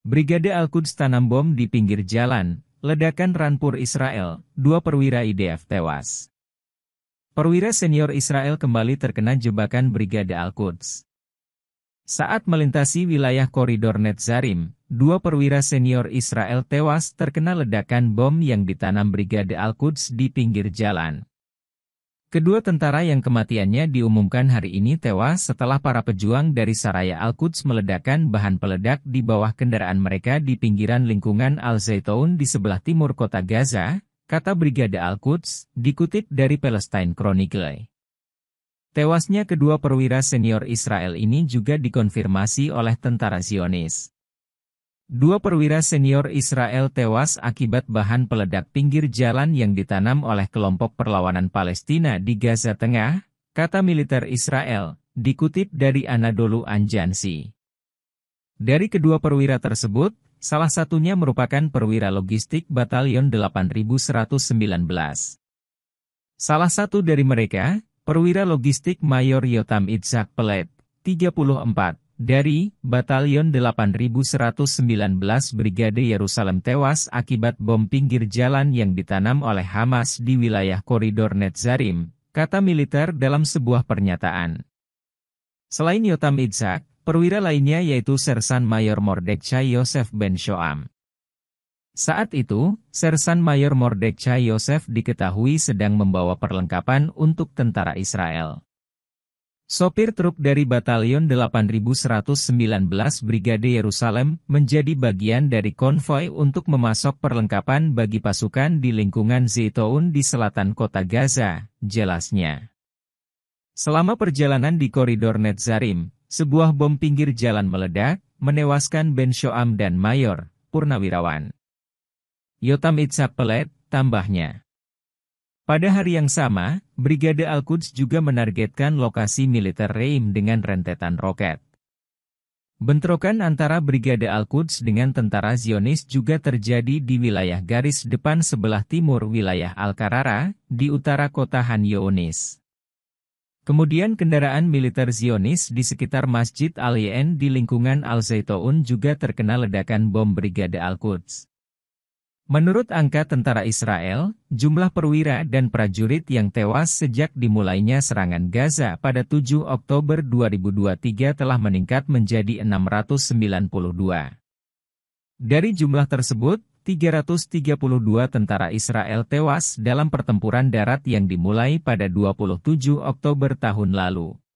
Brigade Al-Quds tanam bom di pinggir jalan, ledakan ranpur Israel, dua perwira IDF tewas. Perwira senior Israel kembali terkena jebakan Brigade Al-Quds. Saat melintasi wilayah koridor Netzarim, dua perwira senior Israel tewas terkena ledakan bom yang ditanam Brigade Al-Quds di pinggir jalan. Kedua tentara yang kematiannya diumumkan hari ini tewas setelah para pejuang dari Saraya Al-Quds meledakkan bahan peledak di bawah kendaraan mereka di pinggiran lingkungan Al-Zaitoun di sebelah timur kota Gaza, kata Brigade Al-Quds, dikutip dari Palestine Chronicle. Tewasnya kedua perwira senior Israel ini juga dikonfirmasi oleh tentara Zionis. Dua perwira senior Israel tewas akibat bahan peledak pinggir jalan yang ditanam oleh kelompok perlawanan Palestina di Gaza Tengah, kata militer Israel, dikutip dari Anadolu Anjansi. Dari kedua perwira tersebut, salah satunya merupakan perwira logistik Batalion 8119. Salah satu dari mereka, perwira logistik Mayor Yotam Itzhak Pelet, 34, dari, Batalion 8119 Brigade Yerusalem tewas akibat bom pinggir jalan yang ditanam oleh Hamas di wilayah koridor Netzarim, kata militer dalam sebuah pernyataan. Selain Yotam Itzak, perwira lainnya yaitu Sersan Mayor Mordechai Yosef Ben Shoam. Saat itu, Sersan Mayor Mordechai Yosef diketahui sedang membawa perlengkapan untuk tentara Israel. Sopir truk dari Batalion 8119 Brigade Yerusalem menjadi bagian dari konvoi untuk memasok perlengkapan bagi pasukan di lingkungan Zaitoun di selatan kota Gaza, jelasnya. Selama perjalanan di koridor Netzarim, sebuah bom pinggir jalan meledak, menewaskan Ben Shoam dan Mayor, Purnawirawan. Yotam Itzak Pelet, tambahnya. Pada hari yang sama, Brigade Al-Quds juga menargetkan lokasi militer Reim dengan rentetan roket. Bentrokan antara Brigade Al-Quds dengan tentara Zionis juga terjadi di wilayah garis depan sebelah timur wilayah Al-Karara, di utara kota Han Yonis. Kemudian kendaraan militer Zionis di sekitar Masjid Al-Yen di lingkungan Al-Zaitoun juga terkena ledakan bom Brigade Al-Quds. Menurut angka tentara Israel, jumlah perwira dan prajurit yang tewas sejak dimulainya serangan Gaza pada 7 Oktober 2023 telah meningkat menjadi 692. Dari jumlah tersebut, 332 tentara Israel tewas dalam pertempuran darat yang dimulai pada 27 Oktober tahun lalu.